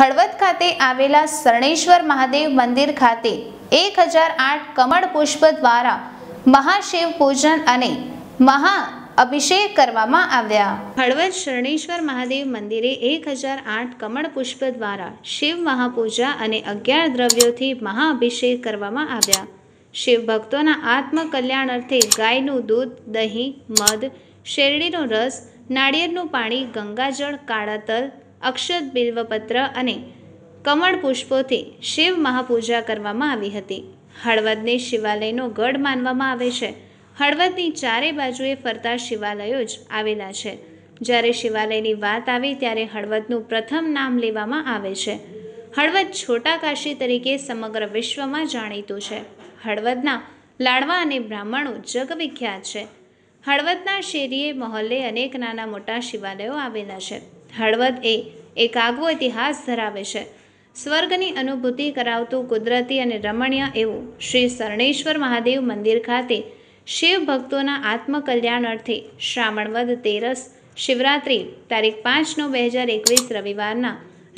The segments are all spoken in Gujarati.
હળવદ ખાતે આવેલા શરણેશ્વર મહાદેવ મંદિર ખાતે એક હજાર આઠ કમળ પુષ્પ દ્વારા મહાશિવ પૂજન અને મહા અભિષેક કરવામાં આવ્યા હળવદ શરણેશ્વર મહાદેવ મંદિરે એક હજાર આઠ કમળ પુષ્પ દ્વારા શિવ મહાપૂજા અને અગિયાર દ્રવ્યોથી મહા અભિષેક કરવામાં આવ્યા શિવ ભક્તોના આત્મકલ્યાણ અર્થે ગાયનું દૂધ દહીં મધ શેરડીનો રસ નાળિયેરનું પાણી ગંગાજળ કાળા તલ અક્ષત બિલ્વપત્ર અને કમળ પુષ્પોથી શિવ મહાપૂજા કરવામાં આવી હતી હળવદને શિવાલયનો ગઢ માનવામાં આવે છે હળવદની ચારે બાજુએ ફરતા શિવાલયો જ આવેલા છે જ્યારે શિવાલયની વાત આવી ત્યારે હળવદનું પ્રથમ નામ લેવામાં આવે છે હળવદ છોટા કાશી તરીકે સમગ્ર વિશ્વમાં જાણીતું છે હળવદના લાડવા અને બ્રાહ્મણો જગવિખ્યાત છે હળવદના શેરીએ મહોલ્લે અનેક નાના મોટા શિવાલયો આવેલા છે હળવદ એ એક આગવો ઇતિહાસ ધરાવે છે સ્વર્ગની અનુભૂતિ કરાવતું કુદરતી અને રમણીય એવું શ્રી શરણેશ્વર મહાદેવ મંદિર ખાતે શિવ ભક્તોના આત્મકલ્યાણ અર્થે શ્રાવણવદ તેરસ શિવરાત્રિ તારીખ પાંચ નવ બે હજાર એકવીસ રવિવારના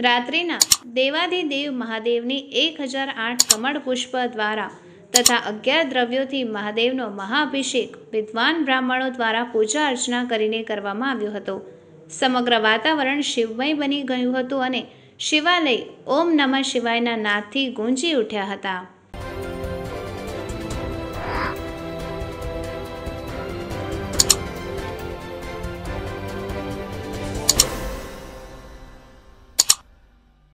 રાત્રિના દેવાધિદેવ મહાદેવની એક હજાર આઠ કમળ પુષ્પ દ્વારા તથા અગિયાર દ્રવ્યોથી મહાદેવનો મહાભિષેક વિદ્વાન બ્રાહ્મણો દ્વારા પૂજા અર્ચના કરીને કરવામાં આવ્યો હતો સમગ્ર વાતાવરણ શિવમય બની ગયું હતું અને શિવાલય ઓમ નમઃ શિવાયના નાદથી ગુંજી ઉઠ્યા હતા